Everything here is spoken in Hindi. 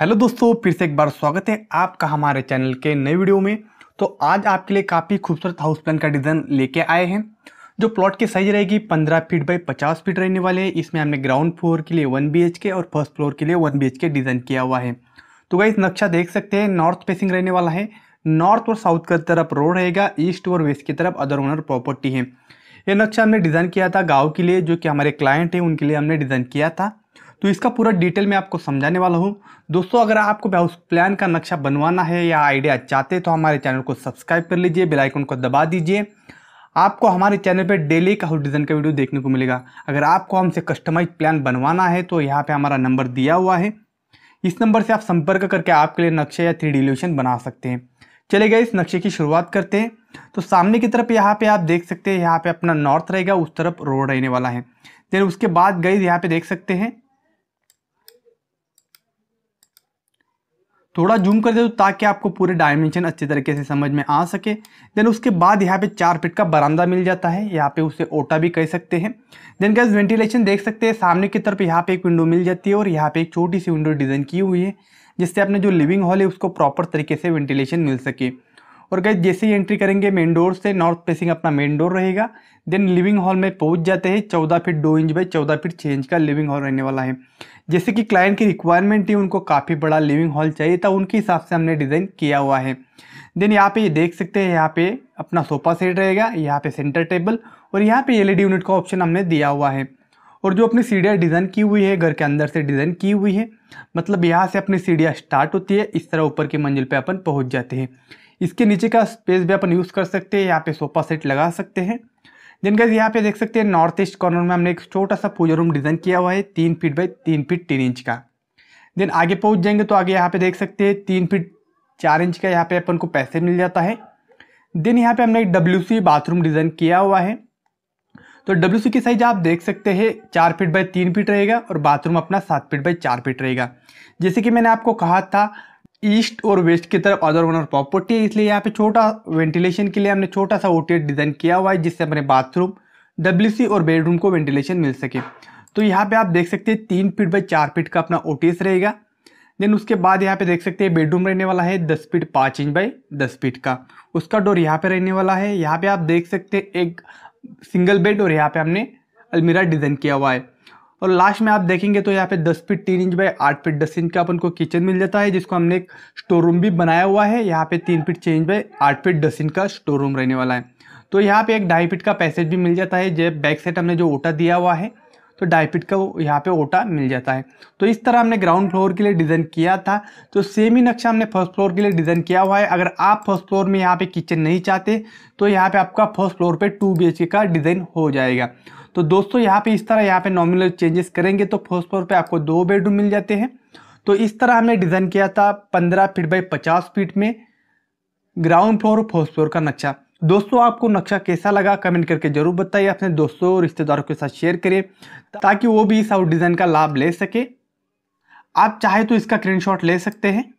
हेलो दोस्तों फिर से एक बार स्वागत है आपका हमारे चैनल के नए वीडियो में तो आज आपके लिए काफ़ी खूबसूरत हाउस प्लान का डिज़ाइन लेके आए हैं जो प्लॉट की साइज रहेगी 15 फीट बाई 50 फीट रहने वाले हैं इसमें हमने ग्राउंड फ्लोर के लिए 1 के और फर्स्ट फ्लोर के लिए 1 के डिज़ाइन किया हुआ है तो गाइज नक्शा देख सकते हैं नॉर्थ फेसिंग रहने वाला है नॉर्थ और साउथ की तरफ रोड रहेगा ईस्ट और वेस्ट की तरफ अदर ओनर प्रॉपर्टी है ये नक्शा हमने डिज़ाइन किया था गाँव के लिए जो कि हमारे क्लाइंट हैं उनके लिए हमने डिज़ाइन किया था तो इसका पूरा डिटेल मैं आपको समझाने वाला हूँ दोस्तों अगर आपको हाउस प्लान का नक्शा बनवाना है या आइडिया चाहते तो हमारे चैनल को सब्सक्राइब कर लीजिए बेलाइकन को दबा दीजिए आपको हमारे चैनल पर डेली का हाउस डिज़ाइन का वीडियो देखने को मिलेगा अगर आपको हमसे कस्टमाइज प्लान बनवाना है तो यहाँ पर हमारा नंबर दिया हुआ है इस नंबर से आप संपर्क करके आपके लिए नक्शा या थ्री डिल्यूशन बना सकते हैं चले गए इस नक्शे की शुरुआत करते हैं तो सामने की तरफ यहाँ पे आप देख सकते हैं यहाँ पे अपना नॉर्थ रहेगा उस तरफ रोड रहने वाला है देन उसके बाद गई यहाँ पे देख सकते हैं थोड़ा जूम कर दे दो तो ताकि आपको पूरे डायमेंशन अच्छे तरीके से समझ में आ सके देन उसके बाद यहाँ पे चार फिट का बरामदा मिल जाता है यहाँ पे उसे ओटा भी कह सकते हैं देन गैस वेंटिलेशन देख सकते हैं सामने की तरफ यहाँ पे एक विंडो मिल जाती है और यहाँ पे एक छोटी सी विंडो डिज़ाइन की हुई है जिससे अपने जो लिविंग हॉल है उसको प्रॉपर तरीके से वेंटिलेशन मिल सके और गए जैसे ही एंट्री करेंगे मेन डोर से नॉर्थ फेसिंग अपना मेन डोर रहेगा देन लिविंग हॉल में पहुंच जाते हैं चौदह फीट दो इंच बाई चौदह फीट छः इंच का लिविंग हॉल रहने वाला है जैसे कि क्लाइंट की रिक्वायरमेंट थी उनको काफ़ी बड़ा लिविंग हॉल चाहिए था उनके हिसाब से हमने डिज़ाइन किया हुआ है देन यहाँ पे ये देख सकते हैं यहाँ पे अपना सोफा सेट रहेगा यहाँ पे सेंटर टेबल और यहाँ पे एलईडी यूनिट का ऑप्शन हमने दिया हुआ है और जो अपनी सीढ़ियाँ डिज़ाइन की हुई है घर के अंदर से डिज़ाइन की हुई है मतलब यहाँ से अपनी सीढ़ियाँ स्टार्ट होती है इस तरह ऊपर की मंजिल पर अपन पहुँच जाते हैं इसके नीचे का स्पेस भी अपन यूज़ कर सकते हैं यहाँ पे सोफा सेट लगा सकते हैं देन यहाँ पे देख सकते हैं नॉर्थ ईस्ट कॉर्नर में हमने एक छोटा सा पूजा रूम डिज़ाइन किया हुआ है तीन फीट बाई तीन फीट तीन इंच का देन आगे पहुँच जाएंगे तो आगे यहाँ पे देख सकते हैं तीन फीट चार इंच का यहाँ पे अपन को पैसे मिल जाता है देन यहाँ पे हमने एक डब्ल्यू बाथरूम डिज़ाइन किया हुआ है तो डब्ल्यू की साइज आप देख सकते हैं चार फीट बाई तीन फीट रहेगा और बाथरूम अपना सात फीट बाई चार फीट रहेगा जैसे कि मैंने आपको कहा था ईस्ट और वेस्ट की तरफ अदर ओनर प्रॉपर्टी है इसलिए यहाँ पे छोटा वेंटिलेशन के लिए हमने छोटा सा ओटेट डिज़ाइन किया हुआ है जिससे हमारे बाथरूम डब्ल्यू और बेडरूम को वेंटिलेशन मिल सके तो यहाँ पे आप देख सकते हैं तीन फीट बाई चार फीट का अपना ओटीएस रहेगा देन उसके बाद यहाँ पे देख सकते हैं बेडरूम रहने वाला है दस फीट पाँच इंच बाई दस फीट का उसका डोर यहाँ पे रहने वाला है यहाँ पे आप देख सकते हैं एक सिंगल बेड और यहाँ पे हमने अलमीरा डिज़ाइन किया हुआ है और लास्ट में आप देखेंगे तो यहाँ पे दस फीट तीन इंच बाई आठ फीट दस इंच का अपन को किचन मिल जाता है जिसको हमने एक स्टोर रूम भी बनाया हुआ है यहाँ पे तीन फीट छः इंच बाई आठ फीट दस इंच का स्टोर रूम रहने वाला है तो यहाँ पे एक ढाई फीट का पैसेज भी मिल जाता है जब बैक सेट हमने जो ओटा दिया हुआ है तो डाइपिट का यहाँ पे ओटा मिल जाता है तो इस तरह हमने ग्राउंड फ्लोर के लिए डिज़ाइन किया था तो सेम ही नक्शा हमने फर्स्ट फ्लोर के लिए डिज़ाइन किया हुआ है अगर आप फर्स्ट फ्लोर में यहाँ पे किचन नहीं चाहते तो यहाँ पे आपका फर्स्ट फ्लोर पे टू बी का डिज़ाइन हो जाएगा तो दोस्तों यहाँ पे इस तरह यहाँ पे नॉमिनल चेंजेस करेंगे तो फर्स्ट फ्लोर पे आपको दो बेडरूम मिल जाते हैं तो इस तरह हमने डिज़ाइन किया था पंद्रह फिट बाई पचास फीट में ग्राउंड फ्लोर और फर्स्ट फ्लोर का नक्शा दोस्तों आपको नक्शा कैसा लगा कमेंट करके ज़रूर बताइए अपने दोस्तों और रिश्तेदारों के साथ शेयर करें ताकि वो भी इस आउट डिज़ाइन का लाभ ले सके आप चाहे तो इसका स्क्रीनशॉट ले सकते हैं